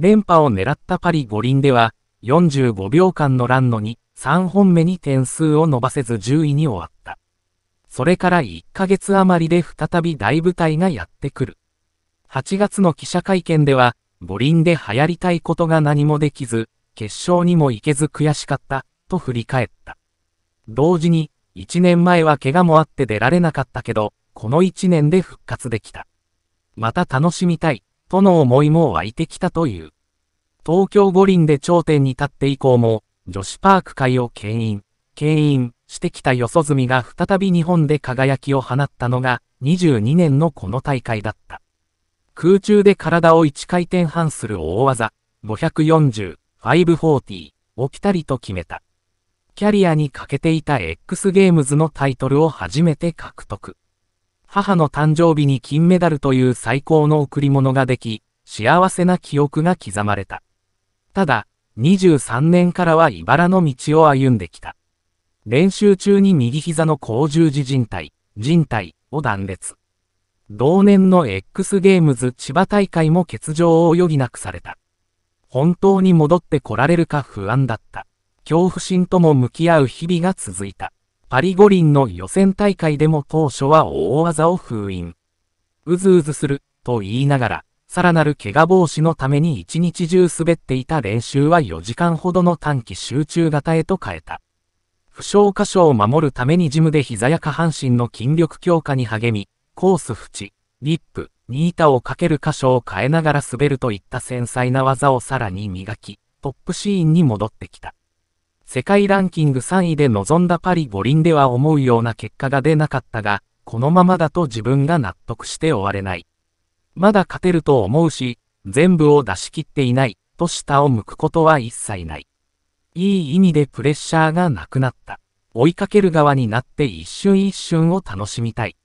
連覇を狙ったパリ五輪では、45秒間のランのに3本目に点数を伸ばせず10位に終わった。それから1ヶ月余りで再び大舞台がやってくる。8月の記者会見では、五輪で流行りたいことが何もできず、決勝にも行けず悔しかった、と振り返った。同時に、1年前は怪我もあって出られなかったけど、この1年で復活できた。また楽しみたい。との思いも湧いてきたという。東京五輪で頂点に立って以降も、女子パーク界を牽引、牽引してきた四十住が再び日本で輝きを放ったのが、22年のこの大会だった。空中で体を1回転半する大技、540、540をピタリと決めた。キャリアに欠けていた X ゲームズのタイトルを初めて獲得。母の誕生日に金メダルという最高の贈り物ができ、幸せな記憶が刻まれた。ただ、23年からは茨の道を歩んできた。練習中に右膝の高十字靭帯、靭帯を断裂。同年の X ゲームズ千葉大会も欠場を余儀なくされた。本当に戻ってこられるか不安だった。恐怖心とも向き合う日々が続いた。パリ五輪の予選大会でも当初は大技を封印。うずうずする、と言いながら、さらなる怪我防止のために一日中滑っていた練習は4時間ほどの短期集中型へと変えた。負傷箇所を守るためにジムで膝や下半身の筋力強化に励み、コース縁、リップ、ニータをかける箇所を変えながら滑るといった繊細な技をさらに磨き、トップシーンに戻ってきた。世界ランキング3位で臨んだパリ五輪では思うような結果が出なかったが、このままだと自分が納得して終われない。まだ勝てると思うし、全部を出し切っていない、と下を向くことは一切ない。いい意味でプレッシャーがなくなった。追いかける側になって一瞬一瞬を楽しみたい。